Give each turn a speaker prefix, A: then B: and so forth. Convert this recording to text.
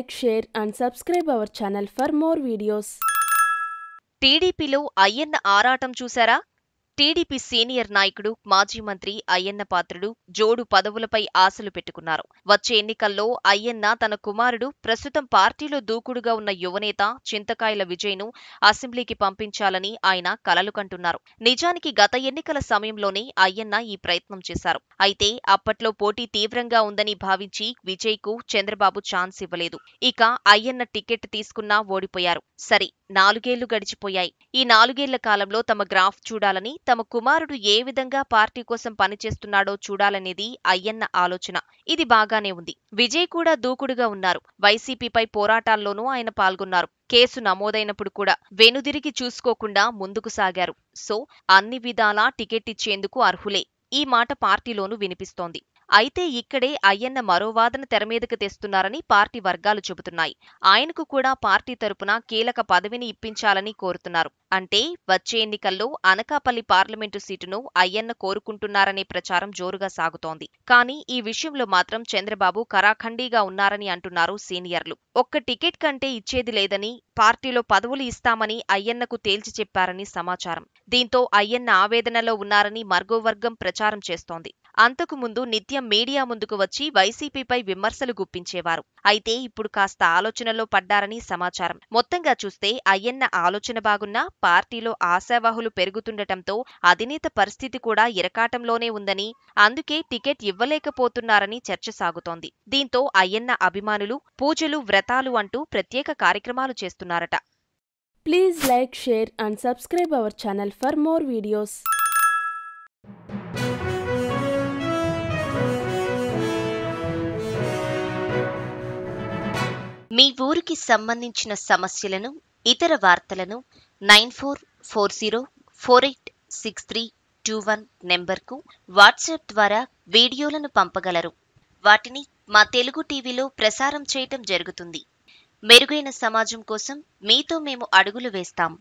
A: like share and subscribe our channel for more videos టీడీపీలో అయ్యన్న ఆరాటం చూశారా
B: టీడీపీ సీనియర్ నాయకుడు మాజీ మంత్రి అయ్యన్న పాత్రుడు జోడు పదవులపై ఆశలు పెట్టుకున్నారు వచ్చే ఎన్నికల్లో అయ్యన్న తన కుమారుడు ప్రస్తుతం పార్టీలో దూకుడుగా ఉన్న యువనేత చింతకాయల విజయ్ను అసెంబ్లీకి పంపించాలని ఆయన కలలు కంటున్నారు నిజానికి గత ఎన్నికల సమయంలోనే అయ్యన్న ఈ ప్రయత్నం చేశారు అయితే అప్పట్లో పోటీ తీవ్రంగా ఉందని భావించి విజయ్కు చంద్రబాబు ఛాన్స్ ఇవ్వలేదు ఇక అయ్యన్న టికెట్ తీసుకున్నా ఓడిపోయారు సరే నాలుగేళ్లు గడిచిపోయాయి ఈ నాలుగేళ్ల కాలంలో తమ గ్రాఫ్ చూడాలని తమ కుమారుడు ఏ విధంగా పార్టీ కోసం పనిచేస్తున్నాడో చూడాలనేది అయ్యన్న ఆలోచన ఇది బాగానే ఉంది విజయ్ కూడా దూకుడుగా ఉన్నారు వైసీపీపై పోరాటాల్లోనూ ఆయన పాల్గొన్నారు కేసు నమోదైనప్పుడు కూడా వెనుదిరిగి చూసుకోకుండా ముందుకు సాగారు సో అన్ని విధాలా టికెట్ ఇచ్చేందుకు అర్హులే ఈ మాట పార్టీలోనూ వినిపిస్తోంది అయితే ఇక్కడే అయ్యన్న మరో వాదన తెరమీదకు తెస్తున్నారని పార్టీ వర్గాలు చెబుతున్నాయి ఆయనకు కూడా పార్టీ తరపున కీలక పదవిని ఇప్పించాలని కోరుతున్నారు అంటే వచ్చే ఎన్నికల్లో అనకాపల్లి పార్లమెంటు సీటును అయ్యన్న కోరుకుంటున్నారనే ప్రచారం జోరుగా సాగుతోంది కానీ ఈ విషయంలో మాత్రం చంద్రబాబు కరాఖండీగా ఉన్నారని అంటున్నారు సీనియర్లు ఒక్క టికెట్ కంటే ఇచ్చేది లేదని పార్టీలో పదవులు ఇస్తామని అయ్యన్నకు తేల్చి చెప్పారని సమాచారం దీంతో అయ్యన్న ఆవేదనలో ఉన్నారని మర్గోవర్గం ప్రచారం చేస్తోంది అంతకు ముందు నిత్యం మీడియా ముందుకు వచ్చి వైసీపీపై విమర్శలు గుప్పించేవారు అయితే ఇప్పుడు కాస్త ఆలోచనలో పడ్డారని సమాచారం మొత్తంగా చూస్తే అయ్యన్న ఆలోచన బాగున్నా పార్టీలో ఆశావాహులు పెరుగుతుండటంతో అధినేత పరిస్థితి కూడా ఇరకాటంలోనే ఉందని అందుకే టికెట్ ఇవ్వలేకపోతున్నారని చర్చ సాగుతోంది దీంతో అయ్యన్న అభిమానులు పూజలు వ్రతాలు అంటూ ప్రత్యేక కార్యక్రమాలు చేస్తున్నారట
A: please like share and subscribe our channel for more videos
C: మీ ఊరికి సంబంధించిన సమస్యలను ఇతర వార్తలను nine four four zero four eight six three two one నెంబర్కు వాట్సాప్ ద్వారా వీడియోలను పంపగలరు వాటిని మా తెలుగు టీవీలో ప్రసారం చేయటం జరుగుతుంది మెరుగైన సమాజం కోసం మీతో మేము అడుగులు వేస్తాం